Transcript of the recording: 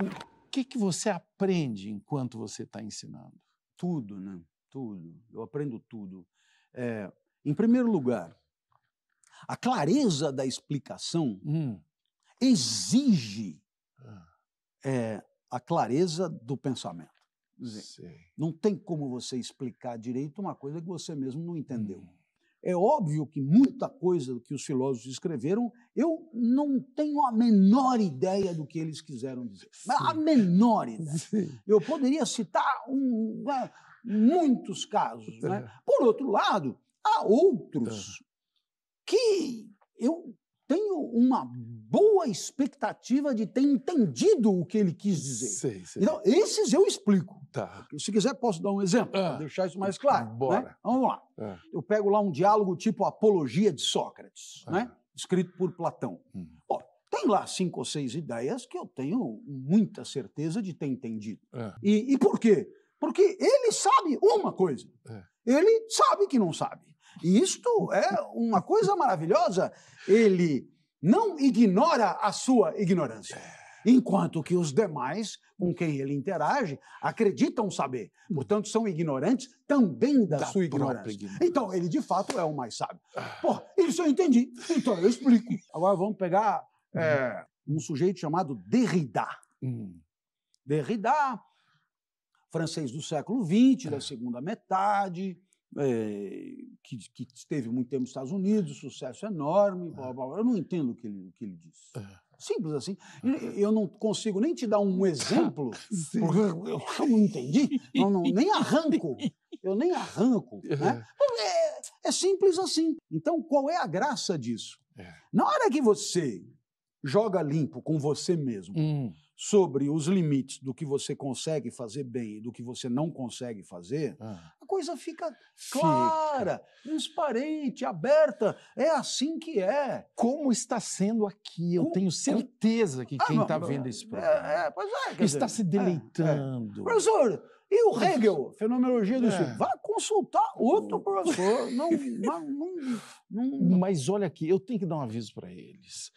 O que, que você aprende enquanto você está ensinando? Tudo, né? Tudo. Eu aprendo tudo. É, em primeiro lugar, a clareza da explicação hum. exige ah. é, a clareza do pensamento. Dizer, não tem como você explicar direito uma coisa que você mesmo não entendeu. Hum. É óbvio que muita coisa que os filósofos escreveram, eu não tenho a menor ideia do que eles quiseram dizer. Sim. A menor ideia. Sim. Eu poderia citar um, né, muitos casos. Né? É. Né? Por outro lado, há outros é. que eu tenho uma boa expectativa de ter entendido o que ele quis dizer. Sei, sei. Então, esses eu explico. Tá. Se quiser, posso dar um exemplo, ah. para deixar isso mais claro. Né? Bora. Né? Vamos lá. Ah. Eu pego lá um diálogo tipo Apologia de Sócrates, ah. né? escrito por Platão. Hum. Bom, tem lá cinco ou seis ideias que eu tenho muita certeza de ter entendido. Ah. E, e, por quê? Porque ele sabe uma coisa. É. Ele sabe que não sabe. E isto é uma coisa maravilhosa. Ele não ignora a sua ignorância. É. Enquanto que os demais com quem ele interage acreditam saber, portanto são ignorantes também da, da sua ignorância. ignorância. Então ele de fato é o mais sábio. Ah. Pô, isso eu entendi. Então eu explico. Agora vamos pegar é, uhum. um sujeito chamado Derrida. Hum. Derrida, francês do século XX, é. da ah. segunda metade, é, que, que esteve muito tempo nos Estados Unidos, sucesso é enorme, é. blá, blá, blá. eu não entendo o que ele, o que ele disse. É. Simples assim. Eu não consigo nem te dar um exemplo, eu não entendi, eu não, nem arranco, eu nem arranco. Né? Então, é, é simples assim. Então, qual é a graça disso? Na hora que você joga limpo com você mesmo, hum sobre os limites do que você consegue fazer bem e do que você não consegue fazer, ah. a coisa fica clara, fica. transparente, aberta. É assim que é. Como está sendo aqui? Eu tenho certeza que ah, quem está vendo é, esse é, programa é, é, é, está dizer, se é, deleitando. Professor, e o Hegel, fenomenologia do é. Espírito? Vá consultar outro professor. Não, não, não, não, Mas olha aqui, eu tenho que dar um aviso para eles.